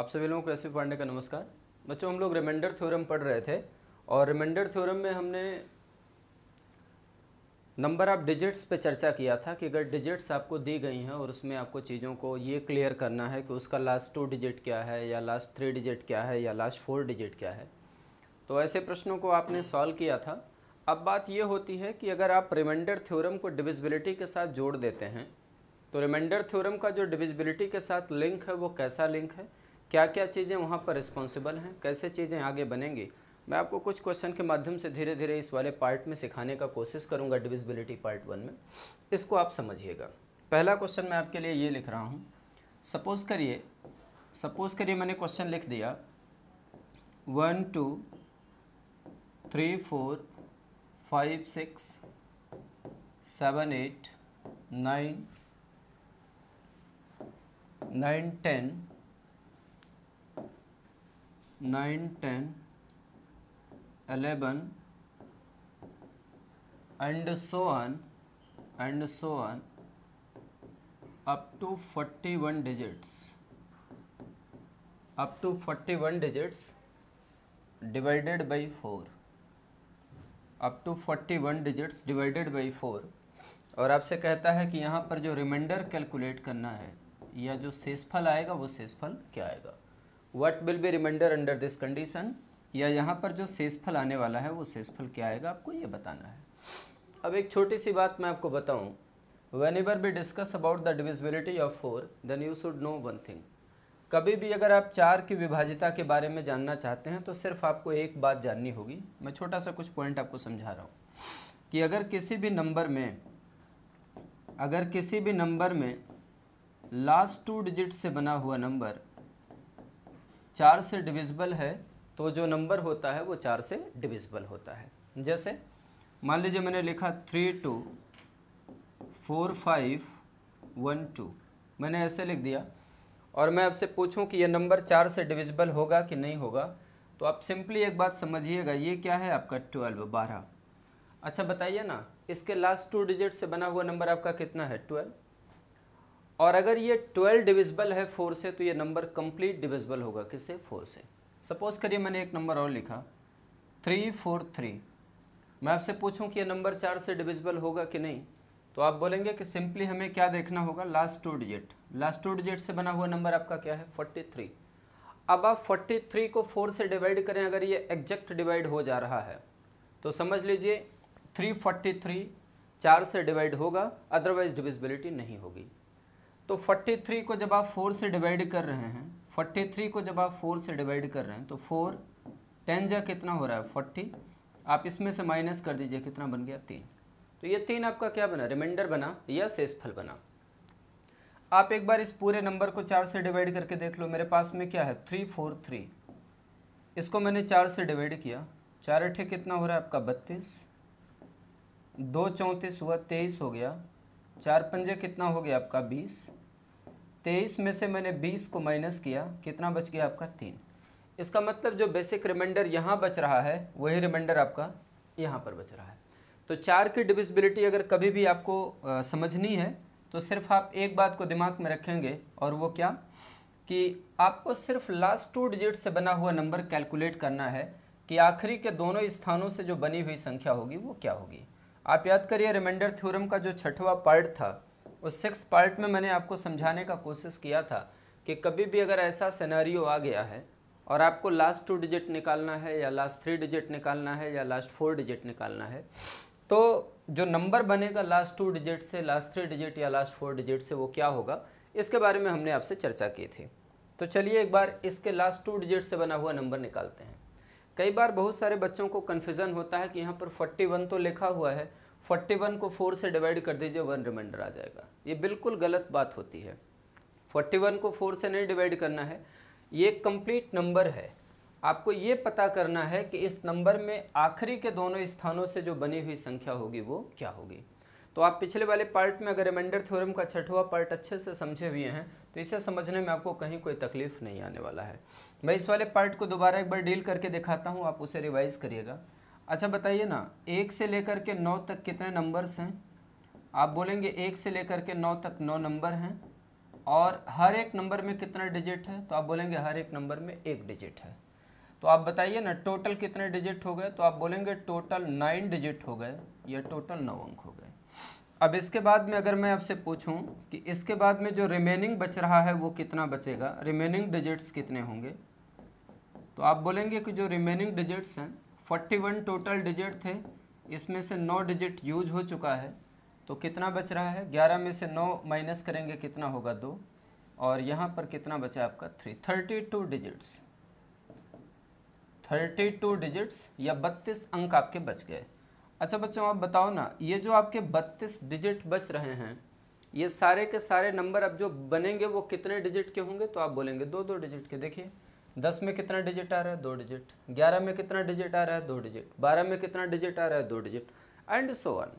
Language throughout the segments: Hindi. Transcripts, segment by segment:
आप सभी लोगों को ऐसे पांडे का नमस्कार बच्चों हम लोग रिमाइंडर थ्योरम पढ़ रहे थे और रिमाइंडर थ्योरम में हमने नंबर ऑफ डिजिट्स पे चर्चा किया था कि अगर डिजिट्स आपको दी गई हैं और उसमें आपको चीज़ों को ये क्लियर करना है कि उसका लास्ट टू डिजिट क्या है या लास्ट थ्री डिजिट क्या है या लास्ट फोर डिजिट क्या है तो ऐसे प्रश्नों को आपने सॉल्व किया था अब बात ये होती है कि अगर आप रिमाइंडर थ्योरम को डिविजिबिलिटी के साथ जोड़ देते हैं तो रिमाइंडर थ्योरम का जो डिविजिबिलिटी के साथ लिंक है वो कैसा लिंक है क्या क्या चीज़ें वहाँ पर रिस्पॉन्सिबल हैं कैसे चीज़ें आगे बनेंगी मैं आपको कुछ क्वेश्चन के माध्यम से धीरे धीरे इस वाले पार्ट में सिखाने का कोशिश करूँगा डिविजिबिलिटी पार्ट वन में इसको आप समझिएगा पहला क्वेश्चन मैं आपके लिए ये लिख रहा हूँ सपोज़ करिए सपोज़ करिए मैंने क्वेश्चन लिख दिया one two three four five six seven eight nine nine ten nine ten eleven and so on and so on up to forty one digits up to forty one digits divided by four up to forty one digits divided by four और आपसे कहता है कि यहाँ पर जो रिमाइंडर कैलकुलेट करना है या जो शेषफल आएगा वो शेषफल क्या आएगा what will be reminder under this condition या यहाँ पर जो सेसफल आने वाला है वो सेसफल क्या आएगा आपको ये बताना है अब एक छोटी सी बात मैं आपको बताऊँ whenever be discuss about the divisibility of four then you should know one thing कभी भी अगर आप चार की विभाजिता के बारे में जानना चाहते हैं तो सिर्फ आपको एक बात जाननी होगी मैं छोटा सा कुछ पॉइंट आपको समझा रहा हूँ कि अगर किसी भी नंबर में अगर किसी भी नंबर में लास्ट टू डिजिट से बना हुआ नंबर चार से डिविजिबल है तो जो नंबर होता है वो चार से डिविजिबल होता है जैसे मान लीजिए मैंने लिखा three two four five one two मैंने ऐसे लिख दिया और मैं आपसे पूछूं कि यह नंबर चार से डिविजिबल होगा कि नहीं होगा तो आप सिंपली एक बात समझिएगा ये क्या है आपका ट्वेल्व बारह अच्छा बताइए ना इसके लास्ट टू डिजिट से बना हुआ नंबर आपका कितना है ट्वेल्व और अगर ये ट्वेल्व डिविजिबल है फोर से तो ये नंबर कंप्लीट डिविजिबल होगा किससे फोर से सपोज़ करिए मैंने एक नंबर और लिखा थ्री फोर थ्री मैं आपसे पूछूं कि ये नंबर चार से डिविजिबल होगा कि नहीं तो आप बोलेंगे कि सिंपली हमें क्या देखना होगा last two digit last two digit से बना हुआ नंबर आपका क्या है फोर्टी थ्री अब आप फोर्टी थ्री को फोर से डिवाइड करें अगर ये एग्जैक्ट डिवाइड हो जा रहा है तो समझ लीजिए थ्री फोर्टी थ्री चार से डिवाइड होगा अदरवाइज डिविजिबिलिटी नहीं होगी तो 43 को जब आप 4 से डिवाइड कर रहे हैं 43 को जब आप 4 से डिवाइड कर रहे हैं तो 4 टेन जा कितना हो रहा है 40 आप इसमें से माइनस कर दीजिए कितना बन गया तीन तो ये तीन आपका क्या बना रिमाइंडर बना या सेसफल बना आप एक बार इस पूरे नंबर को चार से डिवाइड करके देख लो मेरे पास में क्या है थ्री फोर थ्री इसको मैंने चार से डिवाइड किया चार अठे कितना हो रहा है आपका बत्तीस दो चौंतीस हुआ तेईस हो गया चार पंजे कितना हो गया आपका बीस तेईस में से मैंने बीस को माइनस किया कितना बच गया आपका तीन इसका मतलब जो बेसिक रिमाइंडर यहाँ बच रहा है वही रिमाइंडर आपका यहाँ पर बच रहा है तो चार की डिविजिबिलिटी अगर कभी भी आपको आ, समझनी है तो सिर्फ आप एक बात को दिमाग में रखेंगे और वो क्या कि आपको सिर्फ लास्ट टू डिजिट से बना हुआ नंबर कैलकुलेट करना है कि आखिरी के दोनों स्थानों से जो बनी हुई संख्या होगी वो क्या होगी आप याद करिए रिमाइंडर थ्योरम का जो छठवा पार्ट था उस सिक्स पार्ट में मैंने आपको समझाने का कोशिश किया था कि कभी भी अगर ऐसा सिनेरियो आ गया है और आपको लास्ट टू डिजिट निकालना है या लास्ट थ्री डिजिट निकालना है या लास्ट फोर डिजिट निकालना है तो जो नंबर बनेगा लास्ट टू डिजिट से लास्ट थ्री डिजिट या लास्ट फोर डिजिट से वो क्या होगा इसके बारे में हमने आपसे चर्चा की थी तो चलिए एक बार इसके लास्ट टू डिजिट से बना हुआ नंबर निकालते हैं कई बार बहुत सारे बच्चों को कन्फ्यूज़न होता है कि यहाँ पर फोर्टी वन तो लिखा हुआ है फोर्टी वन को फोर से डिवाइड कर दीजिए वन रिमाइंडर आ जाएगा ये बिल्कुल गलत बात होती है फोर्टी वन को फोर से नहीं डिवाइड करना है ये कंप्लीट नंबर है आपको ये पता करना है कि इस नंबर में आखिरी के दोनों स्थानों से जो बनी हुई संख्या होगी वो क्या होगी तो आप पिछले वाले पार्ट में अगर रिमाइंडर थ्योरम का छठवा पार्ट अच्छे से समझे हुए हैं तो इसे समझने में आपको कहीं कोई तकलीफ नहीं आने वाला है मैं इस वाले पार्ट को दोबारा एक बार डील करके दिखाता हूँ आप उसे रिवाइज़ करिएगा अच्छा बताइए ना एक से लेकर के नौ तक कितने नंबर्स हैं आप बोलेंगे एक से लेकर के नौ तक नौ नंबर हैं और हर एक नंबर में कितना डिजिट है तो आप बोलेंगे हर एक नंबर में एक डिजिट है तो आप बताइए ना टोटल कितने डिजिट हो गए तो आप बोलेंगे टोटल नाइन डिजिट हो गए या टोटल नौ अंक हो गए अब इसके बाद में अगर मैं आपसे पूछूं कि इसके बाद में जो रिमेनिंग बच रहा है वो कितना बचेगा रिमेनिंग डिजिट्स कितने होंगे तो आप बोलेंगे कि जो रिमेनिंग डिजिट्स हैं 41 टोटल डिजिट थे इसमें से 9 डिजिट यूज हो चुका है तो कितना बच रहा है 11 में से 9 माइनस करेंगे कितना होगा दो और यहाँ पर कितना बचा आपका three thirty two digits thirty two digits या बत्तीस अंक आपके बच गए अच्छा बच्चों आप बताओ ना ये जो आपके बत्तीस डिजिट बच रहे हैं ये सारे के सारे नंबर अब जो बनेंगे वो कितने डिजिट के होंगे तो आप बोलेंगे दो दो डिजिट के देखिए दस में कितना डिजिट आ रहा है दो डिजिट ग्यारह में कितना डिजिट आ रहा है दो डिजिट बारह में कितना डिजिट आ रहा है दो डिजिट एंड सो वन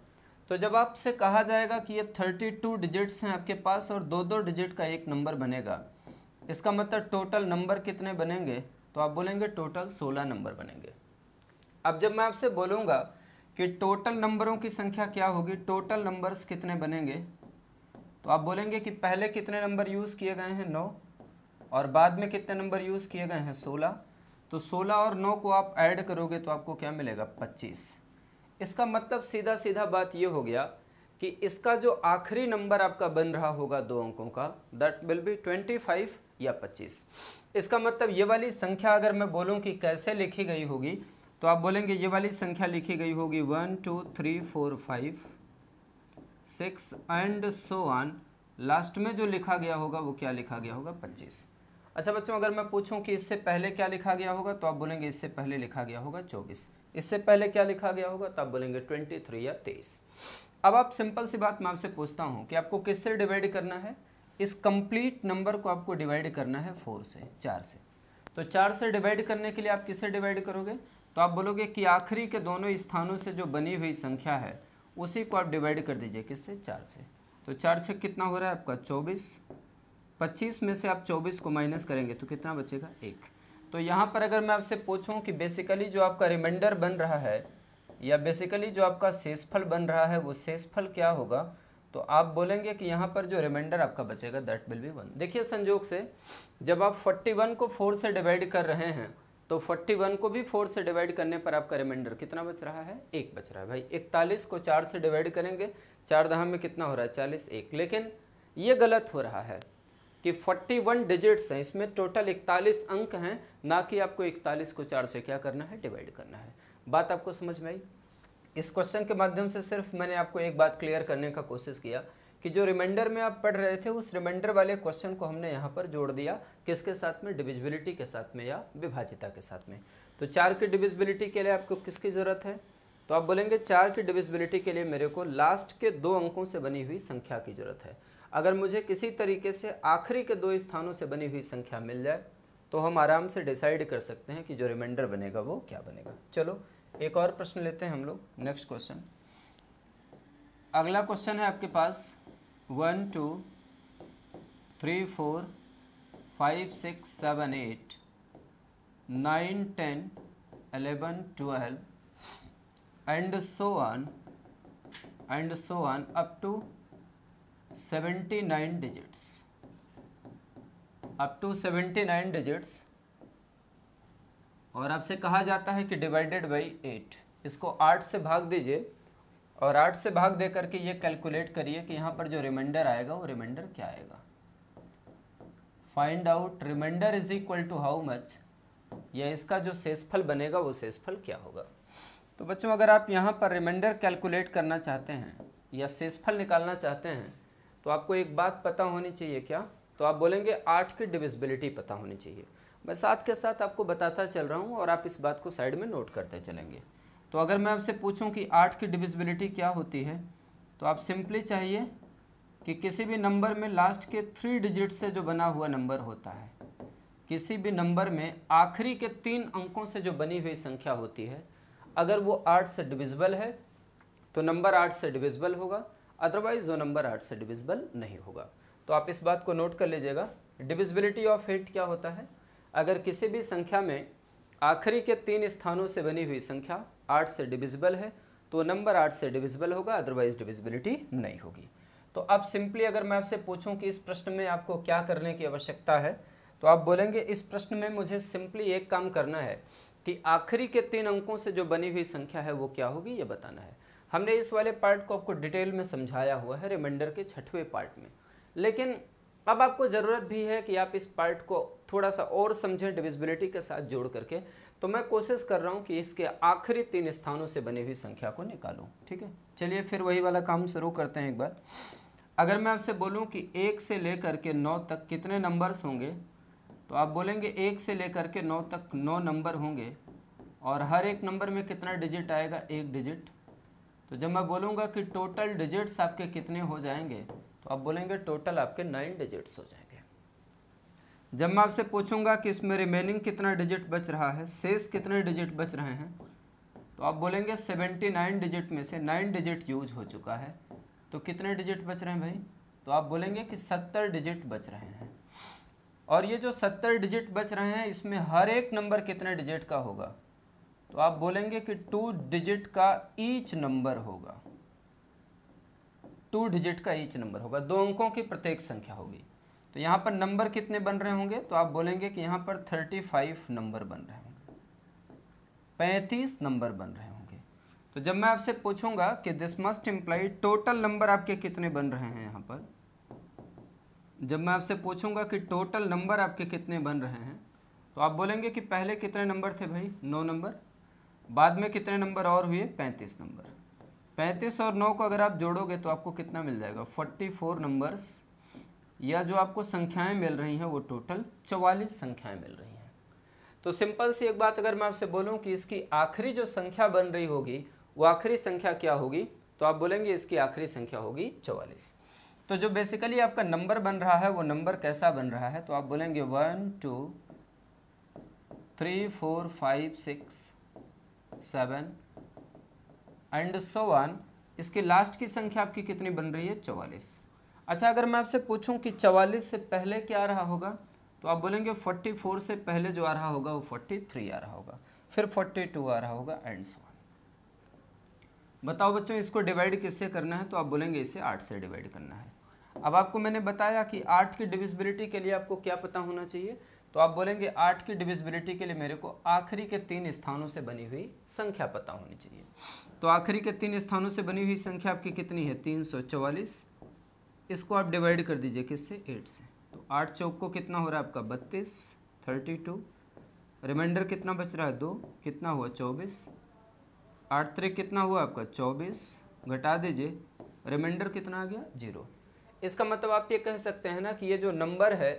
तो जब आपसे कहा जाएगा कि ये थर्टी टू डिजिट्स हैं आपके पास और दो दो डिजिट का एक नंबर बनेगा इसका मतलब टोटल नंबर कितने बनेंगे तो आप बोलेंगे टोटल सोलह नंबर बनेंगे अब जब मैं आपसे बोलूँगा कि टोटल नंबरों की संख्या क्या होगी टोटल नंबर्स कितने बनेंगे तो आप बोलेंगे कि पहले कितने नंबर यूज़ किए गए हैं नौ और बाद में कितने नंबर यूज़ किए गए हैं सोलह तो सोलह और नौ को आप ऐड करोगे तो आपको क्या मिलेगा पच्चीस इसका मतलब सीधा सीधा बात ये हो गया कि इसका जो आखिरी नंबर आपका बन रहा होगा दो अंकों का that will be twenty five या पच्चीस इसका मतलब ये वाली संख्या अगर मैं बोलूँ कि कैसे लिखी गई होगी तो आप बोलेंगे ये वाली संख्या लिखी गई होगी one two three four five six and so on लास्ट में जो लिखा गया होगा वो क्या लिखा गया होगा पच्चीस अच्छा बच्चों अगर मैं पूछूं कि इससे पहले क्या लिखा गया होगा तो आप बोलेंगे इससे पहले लिखा गया होगा चौबीस इससे पहले क्या लिखा गया होगा तो आप बोलेंगे ट्वेंटी थ्री या तेईस अब आप सिंपल सी बात मैं आपसे पूछता हूँ कि आपको किससे डिवाइड करना है इस कंप्लीट नंबर को आपको डिवाइड करना है फोर से चार से तो चार से डिवाइड करने के लिए आप किससे डिवाइड करोगे तो आप बोलोगे कि आखिरी के दोनों स्थानों से जो बनी हुई संख्या है उसी को आप डिवाइड कर दीजिए किससे चार से तो चार से कितना हो रहा है आपका चौबीस 25 में से आप 24 को माइनस करेंगे तो कितना बचेगा एक तो यहाँ पर अगर मैं आपसे पूछूँ कि बेसिकली जो आपका रिमाइंडर बन रहा है या बेसिकली जो आपका शेषफल बन रहा है वो शेषफल क्या होगा तो आप बोलेंगे कि यहाँ पर जो रिमाइंडर आपका बचेगा दैट विल बी वन देखिए संजोग से जब आप 41 को 4 से डिवाइड कर रहे हैं तो 41 को भी 4 से डिवाइड करने पर आपका रिमाइंडर कितना बच रहा है एक बच रहा है भाई इकतालीस को चार से डिवाइड करेंगे चार दहा में कितना हो रहा है चालीस एक लेकिन ये गलत हो रहा है कि 41 डिजिट्स हैं इसमें टोटल 41 अंक हैं ना कि आपको 41 को चार से क्या करना है डिवाइड करना है बात आपको समझ में आई इस क्वेश्चन के माध्यम से सिर्फ मैंने आपको एक बात क्लियर करने का कोशिश किया कि जो रिमाइंडर में आप पढ़ रहे थे उस रिमाइंडर वाले क्वेश्चन को हमने यहाँ पर जोड़ दिया किसके साथ में डिविजिबिलिटी के साथ में या विभाजिता के साथ में तो चार की डिविजिबिलिटी के लिए आपको किसकी ज़रूरत है तो आप बोलेंगे चार की डिविजिबिलिटी के लिए मेरे को लास्ट के दो अंकों से बनी हुई संख्या की ज़रूरत है अगर मुझे किसी तरीके से आखिरी के दो स्थानों से बनी हुई संख्या मिल जाए तो हम आराम से डिसाइड कर सकते हैं कि जो रिमाइंडर बनेगा वो क्या बनेगा चलो एक और प्रश्न लेते हैं हम लोग नेक्स्ट क्वेश्चन अगला क्वेश्चन है आपके पास one two three four five six seven eight nine ten eleven twelve and so on and so on up to seventy nine digits up to seventy nine digits और आपसे कहा जाता है कि डिवाइडेड बाई एट इसको आठ से भाग दीजिए और आठ से भाग दे करके ये कैलकुलेट करिए कि यहाँ पर जो रिमाइंडर आएगा वो रिमाइंडर क्या आएगा find out reminder is equal to how much या इसका जो सेसफल बनेगा वो सेसफल क्या होगा तो बच्चों अगर आप यहाँ पर रिमाइंडर कैलकुलेट करना चाहते हैं या शेषफल निकालना चाहते हैं तो आपको एक बात पता होनी चाहिए क्या तो आप बोलेंगे आठ की डिविजिबिलिटी पता होनी चाहिए मैं साथ के साथ आपको बताता चल रहा हूँ और आप इस बात को साइड में नोट करते चलेंगे तो अगर मैं आपसे पूछूँ कि आठ की डिविजिबिलिटी क्या होती है तो आप सिंपली चाहिए कि किसी भी नंबर में लास्ट के थ्री डिजिट से जो बना हुआ नंबर होता है किसी भी नंबर में आखिरी के तीन अंकों से जो बनी हुई संख्या होती है अगर वो आठ से डिविजिबल है तो नंबर आठ से डिविजिबल होगा अदरवाइज़ वो नंबर आठ से डिविजिबल नहीं होगा तो आप इस बात को नोट कर लीजिएगा डिविजिबिलिटी ऑफ एट क्या होता है अगर किसी भी संख्या में आखिरी के तीन स्थानों से बनी हुई संख्या आठ से डिविजिबल है तो नंबर आठ से डिविजिबल होगा अदरवाइज़ डिविजिबिलिटी नहीं होगी तो अब सिंपली अगर मैं आपसे पूछूं कि इस प्रश्न में आपको क्या करने की आवश्यकता है तो आप बोलेंगे इस प्रश्न में मुझे सिंपली एक काम करना है कि आखिरी के तीन अंकों से जो बनी हुई संख्या है वो क्या होगी ये बताना है हमने इस वाले पार्ट को आपको डिटेल में समझाया हुआ है रिमाइंडर के छठवें पार्ट में लेकिन अब आपको ज़रूरत भी है कि आप इस पार्ट को थोड़ा सा और समझें डिविजिबिलिटी के साथ जोड़ करके तो मैं कोशिश कर रहा हूँ कि इसके आखिरी तीन स्थानों से बनी हुई संख्या को निकालूँ ठीक है चलिए फिर वही वाला काम शुरू करते हैं एक बार अगर मैं आपसे बोलूँ कि एक से लेकर के नौ तक कितने नंबर्स होंगे तो आप बोलेंगे एक से लेकर के नौ तक नौ नंबर होंगे और हर एक नंबर में कितना डिजिट आएगा एक डिजिट तो जब मैं बोलूँगा कि टोटल डिजिट्स आपके कितने हो जाएंगे तो आप बोलेंगे टोटल आपके नाइन डिजिट्स हो जाएंगे जब मैं आपसे पूछूंगा कि इसमें रिमेनिंग कितना डिजिट बच रहा है शेष कितने डिजिट बच रहे हैं तो आप बोलेंगे सेवेंटी नाइन डिजिट में से नाइन डिजिट यूज हो चुका है तो कितने डिजिट बच रहे हैं भाई तो आप बोलेंगे कि सत्तर डिजिट बच रहे हैं और ये जो सत्तर डिजिट बच रहे हैं इसमें हर एक नंबर कितने डिजिट का होगा तो आप बोलेंगे कि टू डिजिट का ईच नंबर होगा टू डिजिट का ईच नंबर होगा दो अंकों की प्रत्येक संख्या होगी तो यहाँ पर नंबर कितने बन रहे होंगे तो आप बोलेंगे कि यहाँ पर थर्टी फाइव नंबर बन रहे होंगे पैंतीस नंबर बन रहे होंगे तो जब मैं आपसे पूछूंगा कि this must imply total number आपके कितने बन रहे हैं यहाँ पर जब मैं आपसे पूछूंगा कि टोटल नंबर आपके कितने बन रहे हैं तो आप बोलेंगे कि पहले कितने नंबर थे भाई नौ नंबर बाद में कितने नंबर और हुए पैंतीस नंबर पैंतीस और नौ को अगर आप जोड़ोगे तो आपको कितना मिल जाएगा फोर्टी फोर नंबर्स या जो आपको संख्याएं मिल रही हैं वो टोटल चवालीस संख्याएं मिल रही हैं तो सिंपल सी एक बात अगर मैं आपसे बोलूं कि इसकी आखिरी जो संख्या बन रही होगी वो आखिरी संख्या क्या होगी तो आप बोलेंगे इसकी आखिरी संख्या होगी चवालीस तो जो बेसिकली आपका नंबर बन रहा है वो नंबर कैसा बन रहा है तो आप बोलेंगे one two three four five six seven and so on इसके लास्ट की संख्या आपकी कितनी बन रही है चवालीस अच्छा अगर मैं आपसे पूछूं कि चवालीस से पहले क्या आ रहा होगा तो आप बोलेंगे फोर्टी फोर से पहले जो आ रहा होगा वो फोर्टी थ्री आ रहा होगा फिर फोर्टी टू आ रहा होगा एंड सो वन बताओ बच्चों इसको डिवाइड किससे करना है तो आप बोलेंगे इसे आठ से डिवाइड करना है अब आपको मैंने बताया कि आठ की डिविजिबिलिटी के लिए आपको क्या पता होना चाहिए तो आप बोलेंगे आठ की डिविजिबिलिटी के लिए मेरे को आखिरी के तीन स्थानों से बनी हुई संख्या पता होनी चाहिए तो आखिरी के तीन स्थानों से बनी हुई संख्या आपकी कितनी है तीन सौ चवालीस इसको आप डिवाइड कर दीजिए किससे एट से तो आठ चौक को कितना हो रहा है आपका बत्तीस थर्टी टू रिमाइंडर कितना बच रहा है दो कितना हुआ चौबीस आठ त्रिक कितना हुआ आपका चौबीस घटा दीजिए रिमाइंडर कितना आ गया जीरो इसका मतलब आप ये कह सकते हैं ना कि ये जो नंबर है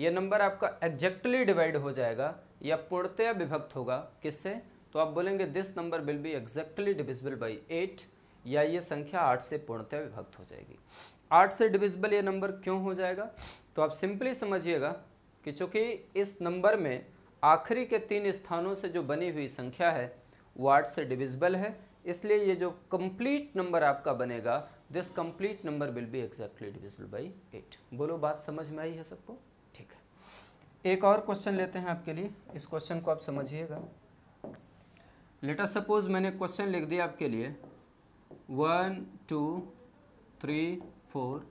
यह नंबर आपका एग्जैक्टली डिवाइड हो जाएगा या पूर्णतया विभक्त होगा किससे तो आप बोलेंगे this number will be exactly divisible by eight या ये संख्या आठ से पूर्णतया विभक्त हो जाएगी आठ से डिविजिबल ये नंबर क्यों हो जाएगा तो आप सिंपली समझिएगा कि चूंकि इस नंबर में आखिरी के तीन स्थानों से जो बनी हुई संख्या है वो आठ से डिविजिबल है इसलिए ये जो कंप्लीट नंबर आपका बनेगा this complete number will be exactly divisible by eight बोलो बात समझ में आई है सबको एक और क्वेश्चन लेते हैं आपके लिए इस क्वेश्चन को आप समझिएगा लेटर सपोज मैंने क्वेश्चन लिख दिया आपके लिए one two three four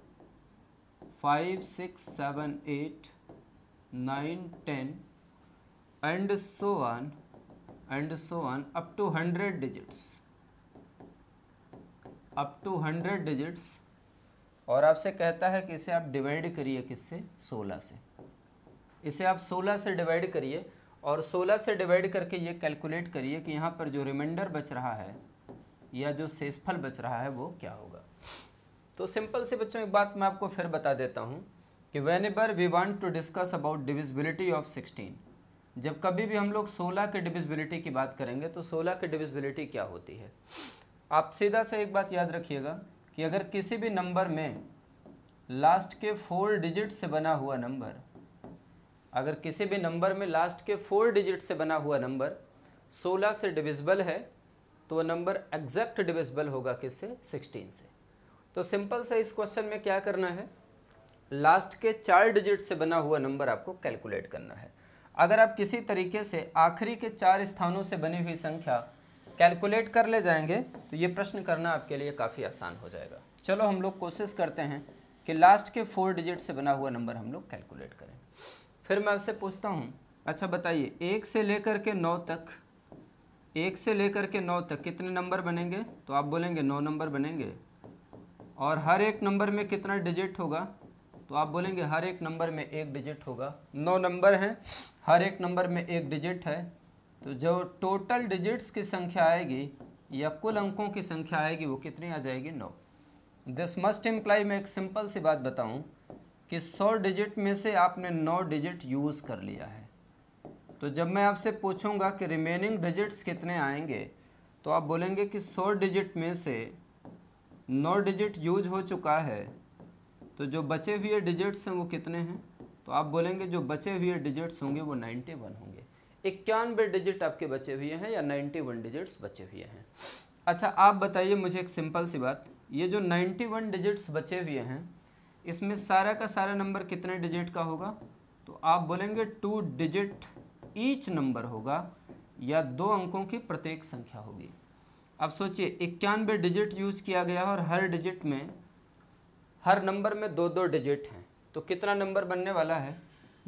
five six seven eight nine ten and so on and so on up to hundred digits up to hundred digits और आपसे कहता है कि इसे आप डिवाइड करिए किससे सोलह से इसे आप 16 से डिवाइड करिए और 16 से डिवाइड करके ये कैलकुलेट करिए कि यहाँ पर जो रिमाइंडर बच रहा है या जो शेषफल बच रहा है वो क्या होगा तो सिंपल से बच्चों एक बात मैं आपको फिर बता देता हूँ कि whenever we want to discuss about divisibility of sixteen जब कभी भी हम लोग सोलह के डिविजिबिलिटी की बात करेंगे तो सोलह के डिविजिबिलिटी क्या होती है आप सीधा से एक बात याद रखिएगा कि अगर किसी भी नंबर में लास्ट के फोर डिजिट से बना हुआ नंबर अगर किसी भी नंबर में लास्ट के फोर डिजिट से बना हुआ नंबर 16 से डिविजिबल है तो वह नंबर एग्जैक्ट डिविजिबल होगा किससे 16 से तो सिंपल सा इस क्वेश्चन में क्या करना है लास्ट के चार डिजिट से बना हुआ नंबर आपको कैलकुलेट करना है अगर आप किसी तरीके से आखिरी के चार स्थानों से बनी हुई संख्या कैलकुलेट कर ले जाएंगे तो ये प्रश्न करना आपके लिए काफ़ी आसान हो जाएगा चलो हम लोग कोशिश करते हैं कि लास्ट के फोर डिजिट से बना हुआ नंबर हम लोग कैलकुलेट करें फिर मैं आपसे पूछता हूँ अच्छा बताइए एक से लेकर के नौ तक एक से लेकर के नौ तक कितने नंबर बनेंगे तो आप बोलेंगे नौ नंबर बनेंगे और हर एक नंबर में कितना डिजिट होगा तो आप बोलेंगे हर एक नंबर में एक डिजिट होगा नौ नंबर हैं हर एक नंबर में एक डिजिट है तो जो टोटल डिजिट्स की संख्या आएगी या कुल अंकों की संख्या आएगी वो कितनी आ जाएगी नौ दिस मस्ट इम्प्लाई मैं एक सिंपल सी बात बताऊं कि 100 डिजिट में से आपने 9 डिजिट यूज़ कर लिया है तो जब मैं आपसे पूछूंगा कि रिमेनिंग डिजिट्स कितने आएंगे तो आप बोलेंगे कि 100 डिजिट में से 9 डिजिट यूज हो चुका है तो जो बचे हुए डिजिट्स हैं वो कितने हैं तो आप बोलेंगे जो बचे हुए डिजिट्स होंगे वो वन होंगे इक्यानवे डिजिट आपके बचे हुए हैं या वन डिजिट्स बचे हुए हैं अच्छा आप बताइए मुझे एक सिंपल सी बात ये जो 91 डिजिट्स बचे हुए हैं इसमें सारा का सारा नंबर कितने डिजिट का होगा तो आप बोलेंगे टू डिजिट ईच नंबर होगा या दो अंकों की प्रत्येक संख्या होगी अब सोचिए इक्यानवे डिजिट यूज किया गया है और हर डिजिट में हर नंबर में दो दो डिजिट हैं तो कितना नंबर बनने वाला है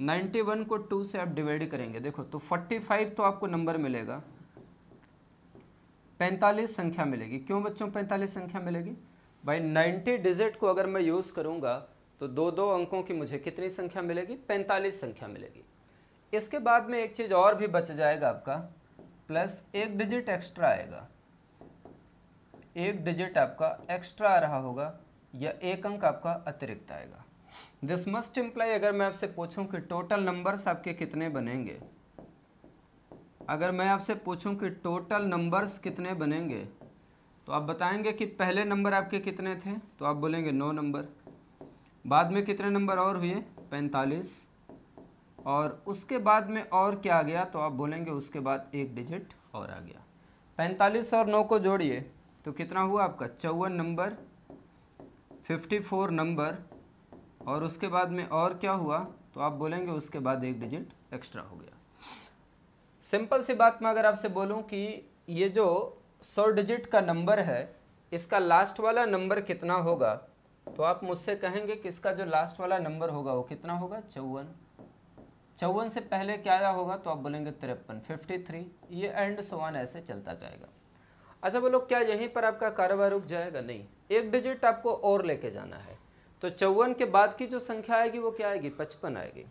91 को 2 से आप डिवाइड करेंगे देखो तो 45 तो आपको नंबर मिलेगा 45 संख्या मिलेगी क्यों बच्चों 45 संख्या मिलेगी भाई नाइन्टी डिजिट को अगर मैं यूज़ करूँगा तो दो दो अंकों की मुझे कितनी संख्या मिलेगी पैंतालीस संख्या मिलेगी इसके बाद में एक चीज़ और भी बच जाएगा आपका प्लस एक डिजिट एक्स्ट्रा आएगा एक डिजिट आपका एक्स्ट्रा आ रहा होगा या एक अंक आपका अतिरिक्त आएगा दिस मस्ट इम्प्लाई अगर मैं आपसे पूछूं कि टोटल नंबर्स आपके कितने बनेंगे अगर मैं आपसे पूछूं कि टोटल नंबर्स कितने बनेंगे तो आप बताएंगे कि पहले नंबर आपके कितने थे तो आप बोलेंगे नौ नंबर बाद में कितने नंबर और हुए पैंतालीस और उसके बाद में और क्या आ गया तो आप बोलेंगे उसके बाद एक डिजिट और आ गया पैंतालीस और नौ को जोड़िए तो कितना हुआ आपका चौवन नंबर फिफ्टी फोर नंबर और उसके बाद में और क्या हुआ तो आप बोलेंगे उसके बाद एक डिजिट एक्स्ट्रा हो गया सिंपल सी बात मैं अगर आपसे बोलूं कि ये जो सौ डिजिट का नंबर है इसका लास्ट वाला नंबर कितना होगा तो आप मुझसे कहेंगे कि इसका जो लास्ट वाला नंबर होगा वो कितना होगा चौवन चौवन से पहले क्या आया होगा तो आप बोलेंगे तिरपन फिफ्टी थ्री ये एंड सोवान ऐसे चलता जाएगा अच्छा बोलो क्या यहीं पर आपका कारोबार रुक जाएगा नहीं एक डिजिट आपको और लेके जाना है तो चौवन के बाद की जो संख्या आएगी वो क्या आएगी पचपन आएगी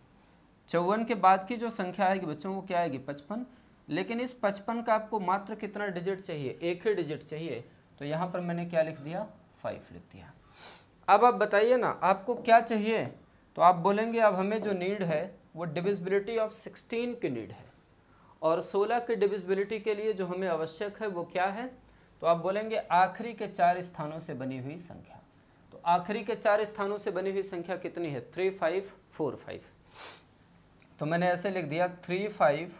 चौवन के बाद की जो संख्या आएगी बच्चों वो क्या आएगी पचपन लेकिन इस पचपन का आपको मात्र कितना डिजिट चाहिए एक ही डिजिट चाहिए तो यहाँ पर मैंने क्या लिख दिया फाइव लिख दिया अब आप बताइए ना आपको क्या चाहिए तो आप बोलेंगे अब हमें जो नीड है वो डिविजिबिलिटी ऑफ सिक्सटीन की नीड है और सोलह की डिविजिबिलिटी के लिए जो हमें आवश्यक है वो क्या है तो आप बोलेंगे आखिरी के चार स्थानों से बनी हुई संख्या तो आखिरी के चार स्थानों से बनी हुई संख्या कितनी है थ्री फाइव फोर फाइव तो मैंने ऐसे लिख दिया थ्री फाइव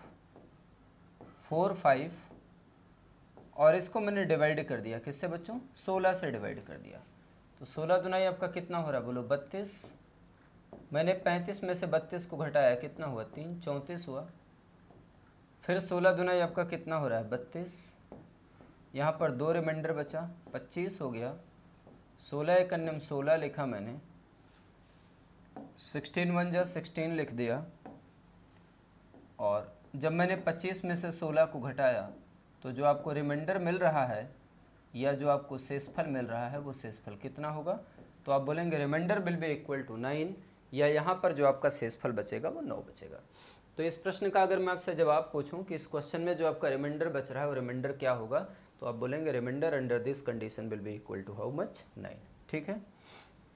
फोर फाइव और इसको मैंने डिवाइड कर दिया किससे बच्चों सोलह से डिवाइड कर दिया तो सोलह दुनाई आपका कितना हो रहा है बोलो बत्तीस मैंने पैंतीस में से बत्तीस को घटाया कितना हुआ तीन चौंतीस हुआ फिर सोलह दुनाई आपका कितना हो रहा है बत्तीस यहाँ पर दो रिमाइंडर बचा पच्चीस हो गया सोलह इकन्नम सोलह लिखा मैंने सिक्सटीन वन जा सिक्सटीन लिख दिया और जब मैंने 25 में से 16 को घटाया तो जो आपको रिमाइंडर मिल रहा है या जो आपको शेषफल मिल रहा है वो शेषफल कितना होगा तो आप बोलेंगे reminder will be equal to nine या यहाँ पर जो आपका शेषफल बचेगा वो नौ बचेगा तो इस प्रश्न का अगर मैं आपसे जवाब पूछूं कि इस क्वेश्चन में जो आपका रिमाइंडर बच रहा है वो रिमाइंडर क्या होगा तो आप बोलेंगे reminder under this condition will be equal to how much nine ठीक है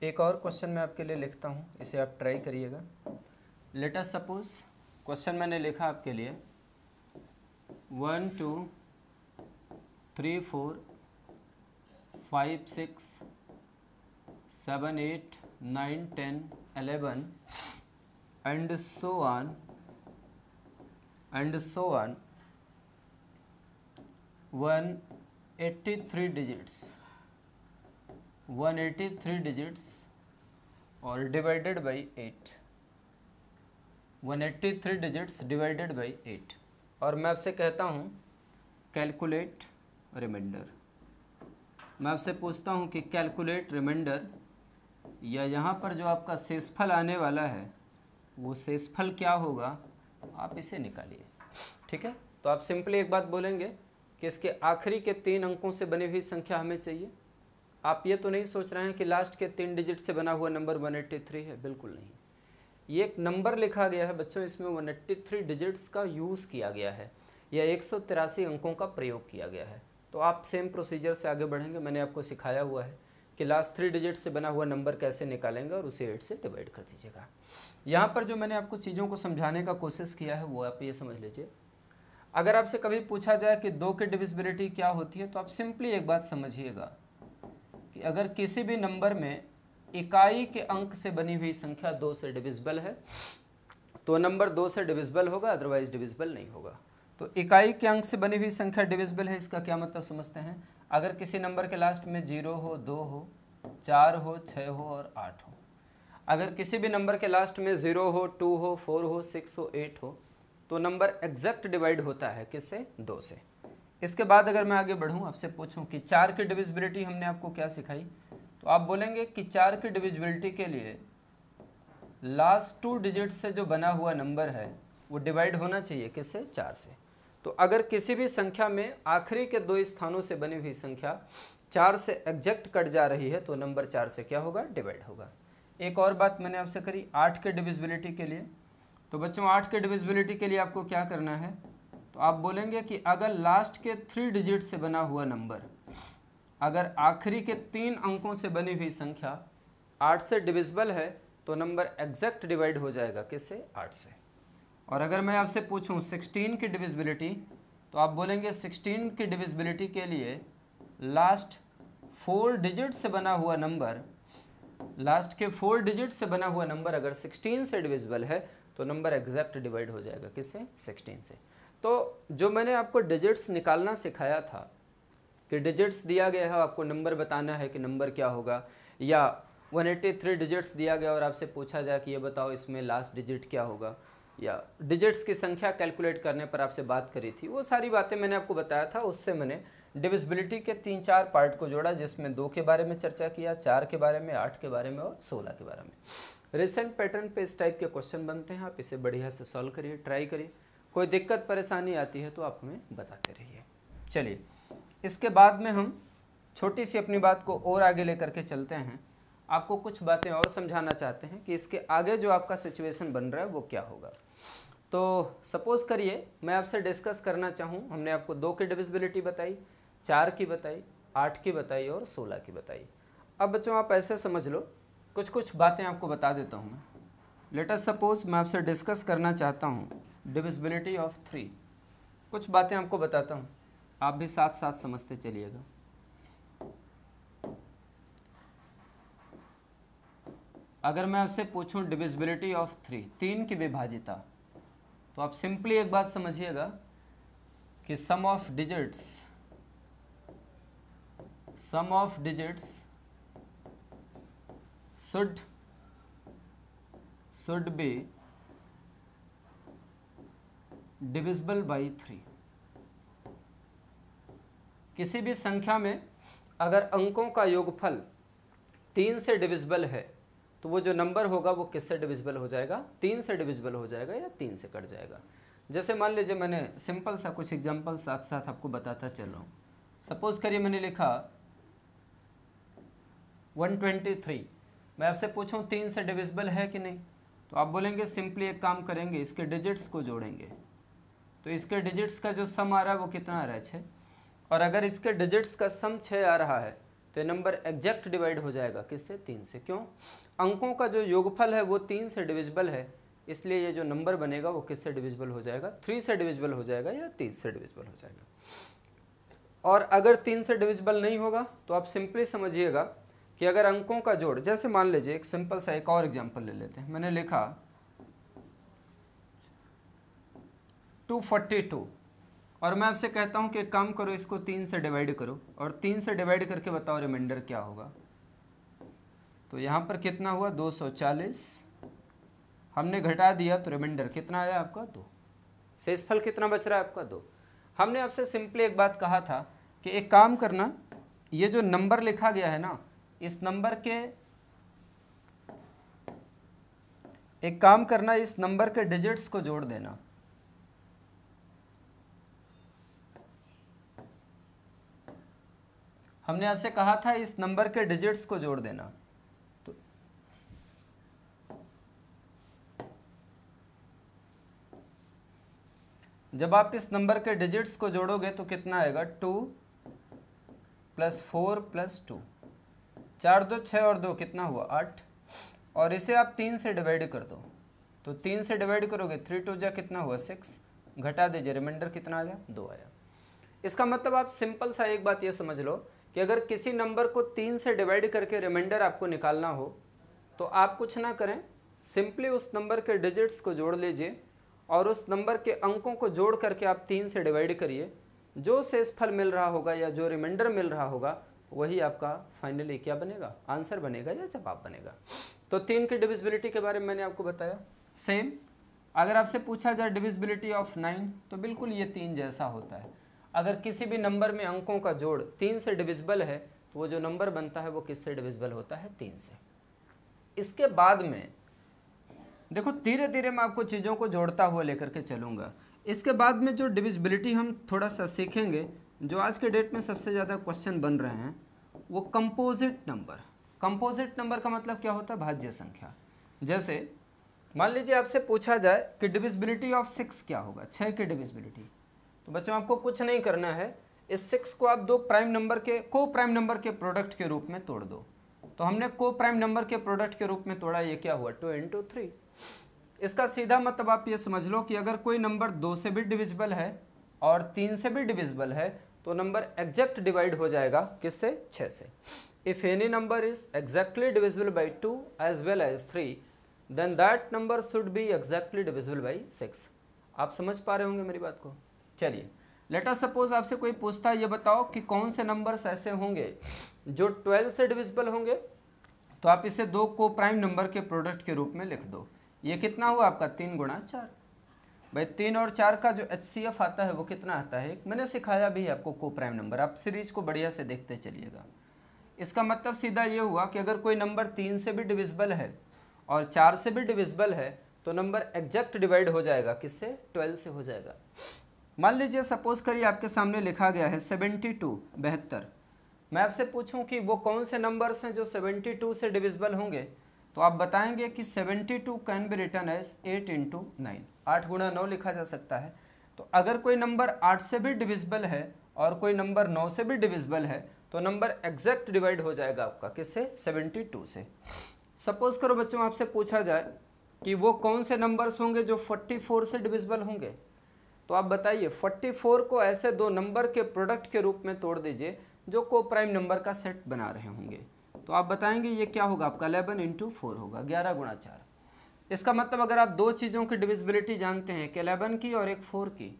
एक और क्वेश्चन मैं आपके लिए लिखता हूँ इसे आप ट्राई करिएगा लेटस सपोज़ क्वेश्चन मैंने लिखा आपके लिए one two three four five six seven eight nine ten eleven and so on and so on one eighty three digits one eighty three digits और divided by eight 183 digits divided by eight और मैं आपसे कहता हूँ कैलकुलेट रिमाइंडर मैं आपसे पूछता हूँ कि कैलकुलेट रिमाइंडर या यहाँ पर जो आपका शेषफल आने वाला है वो शेषफल क्या होगा आप इसे निकालिए ठीक है तो आप सिंपली एक बात बोलेंगे कि इसके आखिरी के तीन अंकों से बनी हुई संख्या हमें चाहिए आप ये तो नहीं सोच रहे हैं कि लास्ट के तीन डिजिट से बना हुआ नंबर 183 है बिल्कुल नहीं ये एक नंबर लिखा गया है बच्चों इसमें थ्री डिजिट्स का यूज़ किया गया है या एक अंकों का प्रयोग किया गया है तो आप सेम प्रोसीजर से आगे बढ़ेंगे मैंने आपको सिखाया हुआ है कि लास्ट थ्री डिजिट से बना हुआ नंबर कैसे निकालेंगे और उसे एट से डिवाइड कर दीजिएगा यहाँ पर जो मैंने आपको चीज़ों को समझाने का कोशिश किया है वो आप ये समझ लीजिए अगर आपसे कभी पूछा जाए कि दो की डिविजिबिलिटी क्या होती है तो आप सिंपली एक बात समझिएगा कि अगर किसी भी नंबर में इकाई के अंक से बनी हुई संख्या दो से डिविजिबल है तो नंबर दो से डिविजिबल होगा अदरवाइज डिविजिबल नहीं होगा तो इकाई के अंक से बनी हुई संख्या डिविजिबल है इसका क्या मतलब समझते हैं अगर किसी नंबर के लास्ट में जीरो हो दो हो चार हो छः हो और आठ हो अगर किसी भी नंबर के लास्ट में ज़ीरो हो टू हो फोर हो सिक्स हो एट हो तो नंबर एग्जैक्ट डिवाइड होता है किससे दो से इसके बाद अगर मैं आगे बढ़ूँ आपसे पूछूँ कि चार की डिविजिबिलिटी हमने आपको क्या सिखाई तो आप बोलेंगे कि चार की डिविजिबिलिटी के लिए लास्ट टू डिजिट से जो बना हुआ नंबर है वो डिवाइड होना चाहिए किससे चार से तो अगर किसी भी संख्या में आखिरी के दो स्थानों से बनी हुई संख्या चार से एग्जैक्ट कट जा रही है तो नंबर चार से क्या होगा डिवाइड होगा एक और बात मैंने आपसे करी आठ के डिविजिबिलिटी के लिए तो बच्चों आठ के डिविजिबिलिटी के लिए आपको क्या करना है तो आप बोलेंगे कि अगर लास्ट के थ्री डिजिट से बना हुआ नंबर अगर आखिरी के तीन अंकों से बनी हुई संख्या आठ से डिविजिबल है तो नंबर एग्जैक्ट डिवाइड हो जाएगा किसे आठ से और अगर मैं आपसे पूछूं सिक्सटीन की डिविजिबिलिटी तो आप बोलेंगे सिक्सटीन की डिविजिबिलिटी के लिए लास्ट फोर डिजिट से बना हुआ नंबर लास्ट के फोर डिजिट से बना हुआ नंबर अगर सिक्सटीन से डिविजिबल है तो नंबर एग्जैक्ट डिवाइड हो जाएगा किससे सिक्सटीन से तो जो मैंने आपको डिजिट्स निकालना सिखाया था कि डिजिट्स दिया गया है आपको नंबर बताना है कि नंबर क्या होगा या 183 डिजिट्स दिया गया और आपसे पूछा जाए कि ये बताओ इसमें लास्ट डिजिट क्या होगा या डिजिट्स की संख्या कैलकुलेट करने पर आपसे बात करी थी वो सारी बातें मैंने आपको बताया था उससे मैंने डिविजिबिलिटी के तीन चार पार्ट को जोड़ा जिसमें दो के बारे में चर्चा किया चार के बारे में आठ के बारे में और सोलह के बारे में रिसेंट पैटर्न पे इस टाइप के क्वेश्चन बनते हैं आप इसे बढ़िया से सॉल्व करिए ट्राई करिए कोई दिक्कत परेशानी आती है तो आप हमें बताते रहिए चलिए इसके बाद में हम छोटी सी अपनी बात को और आगे लेकर के चलते हैं आपको कुछ बातें और समझाना चाहते हैं कि इसके आगे जो आपका सिचुएशन बन रहा है वो क्या होगा तो सपोज़ करिए मैं आपसे डिस्कस करना चाहूँ हमने आपको दो की डिविजिबिलिटी बताई चार की बताई आठ की बताई और सोलह की बताई अब बच्चों आप ऐसे समझ लो कुछ कुछ बातें आपको बता देता हूँ मैं लेटर सपोज मैं आपसे डिस्कस करना चाहता हूँ डिविजिबिलिटी ऑफ थ्री कुछ बातें आपको बताता हूँ आप भी साथ साथ समझते चलिएगा अगर मैं आपसे पूछूं डिविजिबिलिटी ऑफ थ्री तीन की विभाजिता तो आप सिंपली एक बात समझिएगा कि sum of digits sum of digits should should be divisible by three किसी भी संख्या में अगर अंकों का योगफल तीन से डिविजिबल है तो वो जो नंबर होगा वो किससे डिविजिबल हो जाएगा तीन से डिविजिबल हो जाएगा या तीन से कट जाएगा जैसे मान लीजिए मैंने सिंपल सा कुछ एग्जाम्पल साथ साथ आपको बताता चल रहा हूँ सपोज़ करिए मैंने लिखा 123 मैं आपसे पूछूं तीन से डिविजिबल है कि नहीं तो आप बोलेंगे सिंपली एक काम करेंगे इसके डिजिट्स को जोड़ेंगे तो इसके डिजिट्स का जो सम आ रहा है वो कितना आ रहा है छः और अगर इसके डिजिट्स का सम छः आ रहा है तो ये नंबर एग्जैक्ट डिवाइड हो जाएगा किससे तीन से क्यों अंकों का जो योगफल है वो तीन से डिविजिबल है इसलिए ये जो नंबर बनेगा वो किससे डिविजिबल हो जाएगा थ्री से डिविजिबल हो जाएगा या तीन से डिविजिबल हो जाएगा और अगर तीन से डिविजिबल नहीं होगा तो आप सिंपली समझिएगा कि अगर अंकों का जोड़ जैसे मान लीजिए एक सिंपल सा एक और एग्जाम्पल ले लेते हैं मैंने लिखा टू फोर्टी टू और मैं आपसे कहता हूँ कि काम करो इसको तीन से डिवाइड करो और तीन से डिवाइड करके बताओ रिमाइंडर क्या होगा तो यहाँ पर कितना हुआ 240 हमने घटा दिया तो रिमाइंडर कितना आया आपका दो शेषफल कितना बच रहा है आपका दो हमने आपसे सिंपली एक बात कहा था कि एक काम करना ये जो नंबर लिखा गया है ना इस नंबर के एक काम करना इस नंबर के डिजिट्स को जोड़ देना हमने आपसे कहा था इस नंबर के डिजिट्स को जोड़ देना तो जब आप इस नंबर के डिजिट्स को जोड़ोगे तो कितना आएगा two plus four plus two चार दो छः और दो कितना हुआ आठ और इसे आप तीन से डिवाइड कर दो तो तीन से डिवाइड करोगे थ्री टू जा कितना हुआ सिक्स घटा दीजिए रिमाइंडर कितना आया दो आया इसका मतलब आप सिंपल सा एक बात ये समझ लो कि अगर किसी नंबर को तीन से डिवाइड करके रिमाइंडर आपको निकालना हो तो आप कुछ ना करें सिंपली उस नंबर के डिजिट्स को जोड़ लीजिए और उस नंबर के अंकों को जोड़ करके आप तीन से डिवाइड करिए जो फल मिल रहा होगा या जो रिमाइंडर मिल रहा होगा वही आपका फाइनली क्या बनेगा आंसर बनेगा या जवाब बनेगा तो तीन की डिविजिबिलिटी के बारे में मैंने आपको बताया सेम अगर आपसे पूछा जाए डिविजिबिलिटी ऑफ नाइन तो बिल्कुल ये तीन जैसा होता है अगर किसी भी नंबर में अंकों का जोड़ तीन से डिविजिबल है तो वो जो नंबर बनता है वो किससे डिविजिबल होता है तीन से इसके बाद में देखो धीरे धीरे मैं आपको चीज़ों को जोड़ता हुआ लेकर के चलूँगा इसके बाद में जो डिविजिबिलिटी हम थोड़ा सा सीखेंगे जो आज के डेट में सबसे ज़्यादा क्वेश्चन बन रहे हैं वो कंपोजिट नंबर कंपोजिट नंबर का मतलब क्या होता है भाज्य संख्या जैसे मान लीजिए आपसे पूछा जाए कि डिविजिबिलिटी ऑफ सिक्स क्या होगा छः की डिविजिबिलिटी तो बच्चों आपको कुछ नहीं करना है इस सिक्स को आप दो प्राइम नंबर के को प्राइम नंबर के प्रोडक्ट के रूप में तोड़ दो तो हमने को प्राइम नंबर के प्रोडक्ट के रूप में तोड़ा ये क्या हुआ टू इंटू थ्री इसका सीधा मतलब आप ये समझ लो कि अगर कोई नंबर दो से भी डिविजिबल है और तीन से भी डिविजिबल है तो नंबर एग्जैक्ट डिवाइड हो जाएगा किससे छः से if any number is exactly divisible by two as well as three then that number should be exactly divisible by six आप समझ पा रहे होंगे मेरी बात को चलिए लेटर सपोज आपसे कोई पूछता है ये बताओ कि कौन से नंबर्स ऐसे होंगे जो ट्वेल्व से डिविजिबल होंगे तो आप इसे दो को प्राइम नंबर के प्रोडक्ट के रूप में लिख दो ये कितना हुआ आपका तीन गुणा चार भाई तीन और चार का जो एच आता है वो कितना आता है मैंने सिखाया भी आपको को प्राइम नंबर आप सीरीज को बढ़िया से देखते चलिएगा इसका मतलब सीधा ये हुआ कि अगर कोई नंबर तीन से भी डिविजिबल है और चार से भी डिविजिबल है तो नंबर एग्जैक्ट डिवाइड हो जाएगा किससे ट्वेल्व से हो जाएगा मान लीजिए सपोज करिए आपके सामने लिखा गया है सेवेंटी टू बहत्तर मैं आपसे पूछूं कि वो कौन से नंबर्स हैं जो सेवेंटी टू से डिविजिबल होंगे तो आप बताएंगे कि seventy two can be written as eight into nine आठ गुणा नौ लिखा जा सकता है तो अगर कोई नंबर आठ से भी डिविजिबल है और कोई नंबर नौ से भी डिविजिबल है तो नंबर एग्जैक्ट डिवाइड हो जाएगा आपका किससे सेवेंटी टू से सपोज करो बच्चों आपसे पूछा जाए कि वो कौन से नंबर्स होंगे जो फोर्टी फोर से डिविजिबल होंगे तो आप बताइए 44 को ऐसे दो नंबर के प्रोडक्ट के रूप में तोड़ दीजिए जो को प्राइम नंबर का सेट बना रहे होंगे तो आप बताएंगे ये क्या होगा आपका अलेवन इंटू फोर होगा ग्यारह गुणा चार इसका मतलब अगर आप दो चीज़ों की डिविजिबिलिटी जानते हैं कि अलेवन की और एक फोर की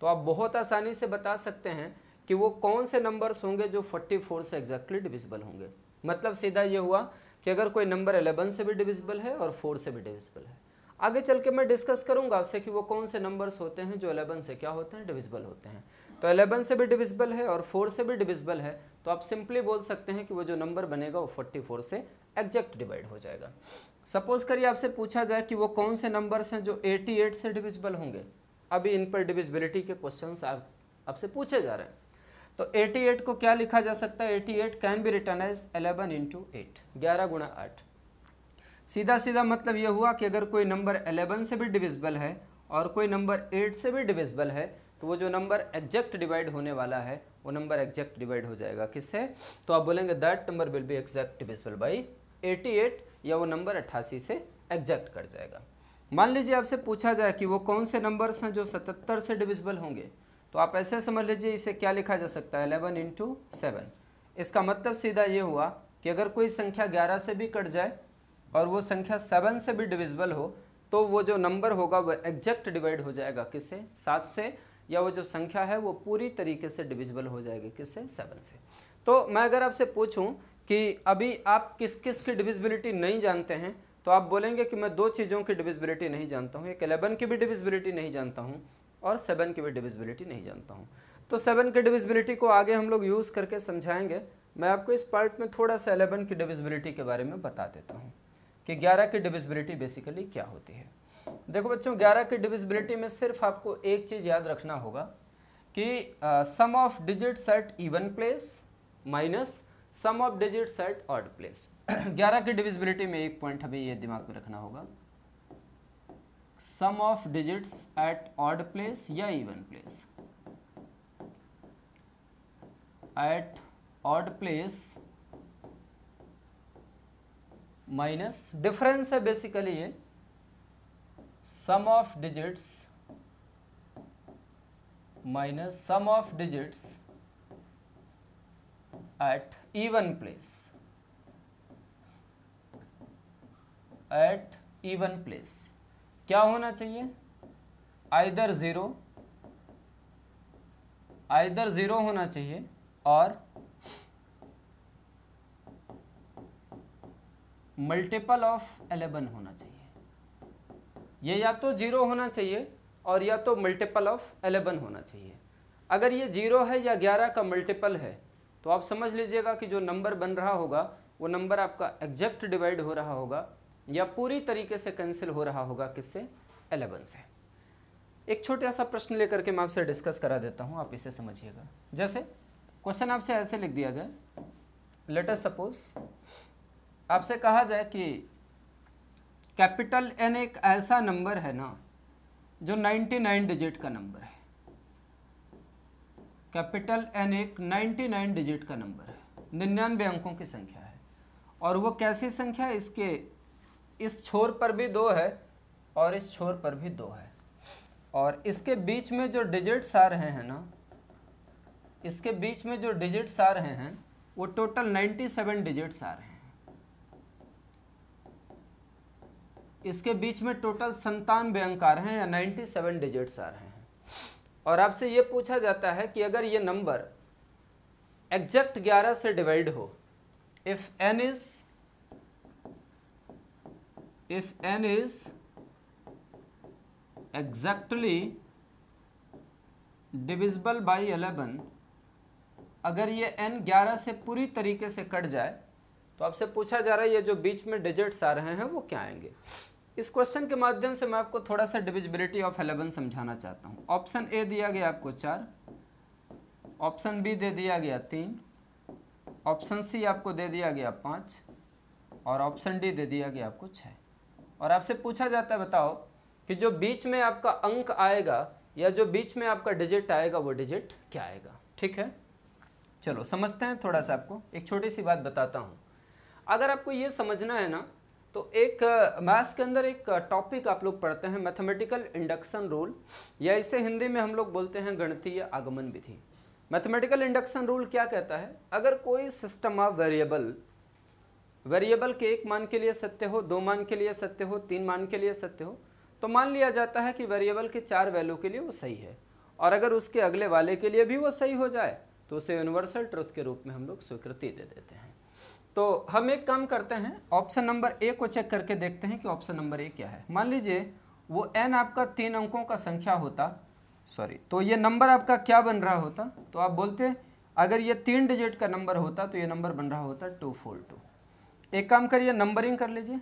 तो आप बहुत आसानी से बता सकते हैं कि वो कौन से नंबर्स होंगे जो 44 से एग्जैक्टली डिविजिबल होंगे मतलब सीधा ये हुआ कि अगर कोई नंबर 11 से भी डिविजिबल है और 4 से भी डिविजिबल है आगे चल के मैं डिस्कस करूंगा आपसे कि वो कौन से नंबर्स होते हैं जो अलेवन से क्या होते हैं डिविजिबल होते हैं तो अलेवन से भी डिविजिबल है और फोर से भी डिविजिबल है तो आप सिंपली बोल सकते हैं कि वो जो नंबर बनेगा वो फोर्टी फोर से एग्जैक्ट डिवाइड हो जाएगा सपोज करिए आपसे पूछा जाए कि वो कौन से नंबर्स हैं जो एटी एट से डिविजिबल होंगे अभी इन पर डिविजिबिलिटी के क्वेश्चन आप आपसे पूछे जा रहे हैं तो 88 को क्या लिखा जा सकता है 88 can be written as 11 into eight ग्यारह गुणा आठ सीधा सीधा मतलब यह हुआ कि अगर कोई नंबर एलेवन से भी डिविजिबल है और कोई नंबर एट से भी डिविजिबल है तो वो जो नंबर एग्जैक्ट डिवाइड होने वाला है वो नंबर एग्जैक्ट डिवाइड हो जाएगा किससे तो आप बोलेंगे that number will be exact divisible by 88 या वो नंबर अट्ठासी से एग्जैक्ट कर जाएगा मान लीजिए आपसे पूछा जाए कि वो कौन से नंबर्स हैं जो सतहत्तर से डिविजिबल होंगे तो आप ऐसे समझ लीजिए इसे क्या लिखा जा सकता है एलेवन इंटू सेवन इसका मतलब सीधा ये हुआ कि अगर कोई संख्या ग्यारह से भी कट जाए और वो संख्या सेवन से भी डिविजिबल हो तो वो जो नंबर होगा वो एग्जैक्ट डिवाइड हो जाएगा किसे सात से या वो जो संख्या है वो पूरी तरीके से डिविजिबल हो जाएगी किससे सेवन से तो मैं अगर आपसे पूछूं कि अभी आप किस किस की डिविजिबिलिटी नहीं जानते हैं तो आप बोलेंगे कि मैं दो चीज़ों की डिविजिबिलिटी नहीं जानता हूँ एक एलेवन की भी डिविजिबिलिटी नहीं जानता हूँ और सेवन की भी डिविजिबिलिटी नहीं जानता हूँ तो सेवन की डिविजिबिलिटी को आगे हम लोग यूज़ करके समझाएँगे मैं आपको इस पार्ट में थोड़ा सा एलेवन की डिविजिबिलिटी के बारे में बता देता हूँ कि 11 की डिविजिबिलिटी बेसिकली क्या होती है देखो बच्चों 11 की डिविजिबिलिटी में सिर्फ आपको एक चीज़ याद रखना होगा कि sum of digit at even place minus sum of digit at odd place 11 की डिविजिबिलिटी में एक पॉइंट हमें यह दिमाग में रखना होगा sum of digits at odd place या even place at odd place minus difference है बेसिकली ये sum of digits minus sum of digits at even place at even place क्या होना चाहिए आइदर ज़ीरो आइदर ज़ीरो होना चाहिए और मल्टीपल ऑफ एलेवन होना चाहिए ये या तो जीरो होना चाहिए और या तो मल्टीपल ऑफ एलेवन होना चाहिए अगर ये जीरो है या ग्यारह का मल्टीपल है तो आप समझ लीजिएगा कि जो नंबर बन रहा होगा वो नंबर आपका एग्जैक्ट डिवाइड हो रहा होगा या पूरी तरीके से कैंसिल हो रहा होगा किससे एलेवन से एक छोटा सा प्रश्न लेकर के मैं आपसे डिस्कस करा देता हूँ आप इसे समझिएगा जैसे क्वेश्चन आपसे ऐसे लिख दिया जाए लेटर सपोज आपसे कहा जाए कि कैपिटल एन एक ऐसा नंबर है ना जो 99 डिजिट का नंबर है कैपिटल एन एक 99 डिजिट का नंबर है निन्यानवे अंकों की संख्या है और वो कैसी संख्या है इसके इस छोर पर भी दो है और इस छोर पर भी दो है और इसके बीच में जो डिजिट्स आ रहे हैं ना इसके बीच में जो डिजिट्स आ रहे हैं वो टोटल 97 डिजिट्स आ रहे हैं इसके बीच में टोटल संतानवे अंक आ रहे हैं या नाइन्टी सेवन डिजिट्स आ रहे हैं और आपसे ये पूछा जाता है कि अगर ये नंबर एग्जैक्ट ग्यारह से डिवाइड हो if n is if n is exactly divisible by 11 अगर ये एन 11 से पूरी तरीके से कट जाए तो आपसे पूछा जा रहा है ये जो बीच में डिजिट्स आ रहे हैं वो क्या आएंगे इस क्वेश्चन के माध्यम से मैं आपको थोड़ा सा डिविजिबिलिटी ऑफ एलेवन समझाना चाहता हूँ ऑप्शन ए दिया गया आपको चार ऑप्शन बी दे दिया गया तीन ऑप्शन सी आपको दे दिया गया पाँच और ऑप्शन डी दे दिया गया आपको छः और आपसे पूछा जाता है बताओ कि जो बीच में आपका अंक आएगा या जो बीच में आपका डिजिट आएगा वो डिजिट क्या आएगा ठीक है चलो समझते हैं थोड़ा सा आपको एक छोटी सी बात बताता हूँ अगर आपको ये समझना है ना तो एक मैथ्स के अंदर एक टॉपिक आप लोग पढ़ते हैं मैथमेटिकल इंडक्शन रूल या इसे हिंदी में हम लोग बोलते हैं गणितीय आगमन विधि मैथमेटिकल इंडक्शन रूल क्या कहता है अगर कोई सिस्टम ऑफ वेरिएबल वेरिएबल के एक मान के लिए सत्य हो दो मान के लिए सत्य हो तीन मान के लिए सत्य हो तो मान लिया जाता है कि वेरिएबल के चार वैल्यू के लिए वो सही है और अगर उसके अगले वाले के लिए भी वो सही हो जाए तो उसे यूनिवर्सल ट्रुथ के रूप में हम लोग स्वीकृति दे देते हैं तो हम एक काम करते हैं ऑप्शन नंबर ए को चेक करके देखते हैं कि ऑप्शन नंबर ए क्या है मान लीजिए वो एन आपका तीन अंकों का संख्या होता सॉरी तो ये नंबर आपका क्या बन रहा होता तो आप बोलते अगर ये तीन डिजिट का नंबर होता तो ये नंबर बन रहा होता टू फोर टू एक काम करिए नंबरिंग कर लीजिए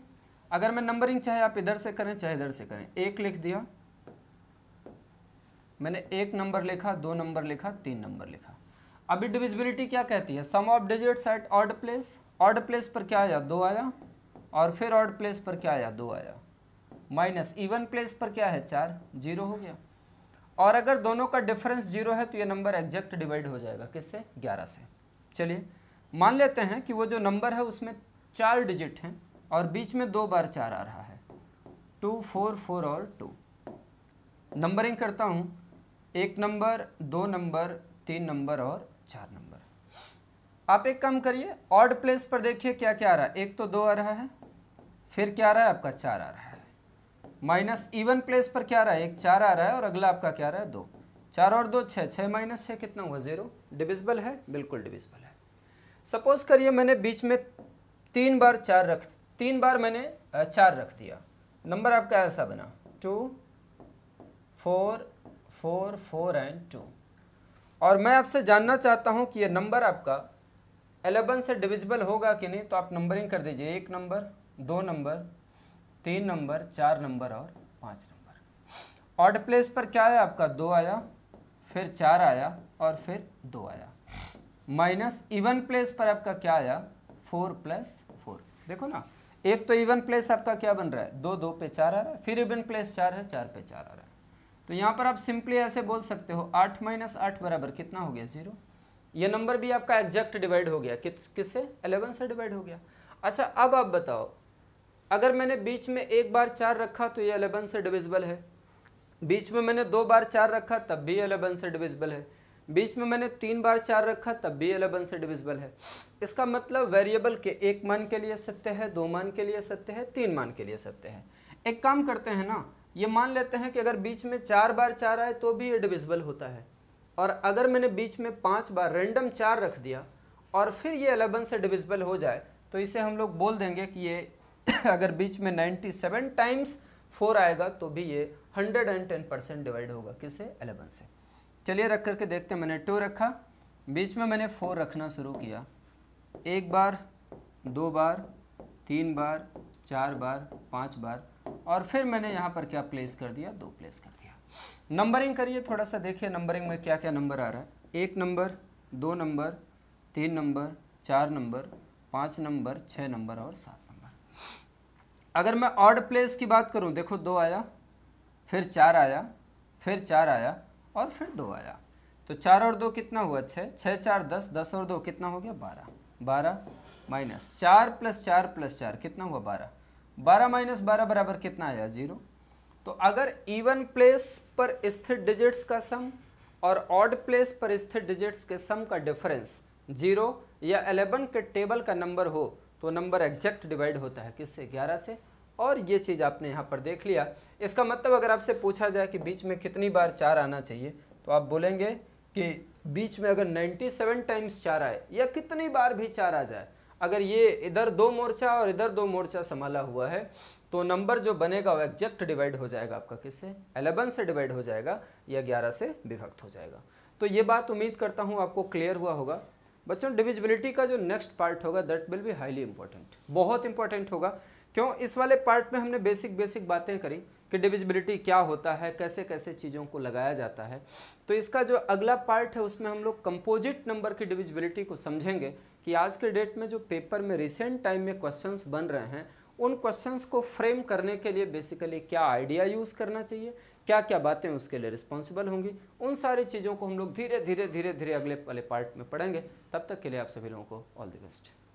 अगर मैं नंबरिंग चाहे आप इधर से करें चाहे इधर से करें एक लिख दिया मैंने एक नंबर लिखा दो नंबर लिखा तीन नंबर लिखा अभी डिविजिबिलिटी क्या कहती है sum of digits at odd place odd place पर क्या आया दो आया और फिर ऑर्ड प्लेस पर क्या आया दो आया माइनस इवन प्लेस पर क्या है चार जीरो हो गया और अगर दोनों का डिफरेंस जीरो है तो ये नंबर एग्जैक्ट डिवाइड हो जाएगा किससे ग्यारह से चलिए मान लेते हैं कि वो जो नंबर है उसमें चार डिजिट हैं और बीच में दो बार चार आ रहा है टू फोर फोर और टू नंबरिंग करता हूँ एक नंबर दो नंबर तीन नंबर और चार नंबर आप एक काम करिए ऑर्ड प्लेस पर देखिए क्या क्या आ रहा है एक तो दो आ रहा है फिर क्या आ रहा है आपका चार आ रहा है माइनस इवन प्लेस पर क्या आ रहा है एक चार आ रहा है और अगला आपका क्या आ रहा है दो चार और दो छः छः माइनस छः कितना हुआ ज़ीरो डिविजिबल है बिल्कुल डिविजिबल है सपोज़ करिए मैंने बीच में तीन बार चार रख तीन बार मैंने चार रख दिया नंबर आपका ऐसा बना two four four four and two और मैं आपसे जानना चाहता हूँ कि ये नंबर आपका एलेवन से डिविजिबल होगा कि नहीं तो आप नंबरिंग कर दीजिए एक नंबर दो नंबर तीन नंबर चार नंबर और पाँच नंबर ऑड प्लेस पर क्या आया आपका दो आया फिर चार आया और फिर दो आया माइनस इवन प्लेस पर आपका क्या आया फोर प्लस फोर देखो ना एक तो इवन प्लेस आपका क्या बन रहा है दो दो पे चार आ रहा है फिर इवन प्लेस चार है चार पे चार आ रहा है तो यहाँ पर आप सिंपली ऐसे बोल सकते हो आठ माइनस आठ बराबर कितना हो गया जीरो ये नंबर भी आपका एग्जैक्ट डिवाइड हो गया किस किससे एलेवन से डिवाइड हो गया अच्छा अब आप बताओ अगर मैंने बीच में एक बार चार रखा तो ये अलेवन से डिविजिबल है बीच में मैंने दो बार चार रखा तब भी अलेवन से डिविजिबल है बीच में मैंने तीन बार चार रखा तब भी अलेवन से डिविजिबल है इसका मतलब वेरिएबल के एक मान के लिए सत्य है दो मान के लिए सत्य है तीन मान के लिए सत्य है एक काम करते हैं ना ये मान लेते हैं कि अगर बीच में चार बार चार आए तो भी ये डिविजिबल होता है और अगर मैंने बीच में पाँच बार रेंडम चार रख दिया और फिर ये अलेवन से डिविजिबल हो जाए तो इसे हम लोग बोल देंगे कि ये अगर बीच में नाइन्टी सेवन टाइम्स फोर आएगा तो भी ये hundred and ten percent divide होगा किसे अलेवन से चलिए रख करके देखते हैं मैंने टू रखा बीच में मैंने फोर रखना शुरू किया एक बार दो बार तीन बार चार बार पाँच बार और फिर मैंने यहाँ पर क्या प्लेस कर दिया दो प्लेस कर दिया नंबरिंग करिए थोड़ा सा देखिए नंबरिंग में क्या क्या नंबर आ रहा है एक नंबर दो नंबर तीन नंबर चार नंबर पाँच नंबर छः नंबर और सात नंबर अगर मैं ऑर्ड प्लेस की बात करूँ देखो दो आया फिर चार आया फिर चार आया और फिर दो आया तो चार और दो कितना हुआ छः छः चार दस दस और दो कितना हो गया बारह बारह माइनस चार प्लस चार प्लस चार कितना हुआ बारह बारह माइनस बारह बराबर कितना आया जीरो तो अगर इवन प्लेस पर स्थित डिजिट्स का सम और ऑड प्लेस पर स्थित डिजिट्स के सम का डिफरेंस जीरो या एलेवन के टेबल का नंबर हो तो नंबर एग्जैक्ट डिवाइड होता है किससे ग्यारह से और ये चीज़ आपने यहाँ पर देख लिया इसका मतलब अगर आपसे पूछा जाए कि बीच में कितनी बार चार आना चाहिए तो आप बोलेंगे कि बीच में अगर 97 टाइम्स चार आए या कितनी बार भी चार आ जाए अगर ये इधर दो मोर्चा और इधर दो मोर्चा संभाला हुआ है तो नंबर जो बनेगा वो एग्जैक्ट डिवाइड हो जाएगा आपका किससे एलेवन से डिवाइड हो जाएगा या ग्यारह से विभक्त हो जाएगा तो ये बात उम्मीद करता हूँ आपको क्लियर हुआ होगा बच्चों डिविजिबिलिटी का जो नेक्स्ट पार्ट होगा दैट विल भी हाईली इंपॉर्टेंट बहुत इंपॉर्टेंट होगा क्यों इस वाले पार्ट में हमने बेसिक बेसिक बातें करी कि डिविजिबिलिटी क्या होता है कैसे कैसे चीज़ों को लगाया जाता है तो इसका जो अगला पार्ट है उसमें हम लोग कंपोजिट नंबर की डिविजिबिलिटी को समझेंगे कि आज के डेट में जो पेपर में रिसेंट टाइम में क्वेश्चंस बन रहे हैं उन क्वेश्चंस को फ्रेम करने के लिए बेसिकली क्या आइडिया यूज़ करना चाहिए क्या क्या बातें उसके लिए रिस्पॉन्सिबल होंगी उन सारी चीज़ों को हम लोग धीरे धीरे धीरे धीरे अगले वाले पार्ट में पढ़ेंगे तब तक के लिए आप सभी लोगों को ऑल द बेस्ट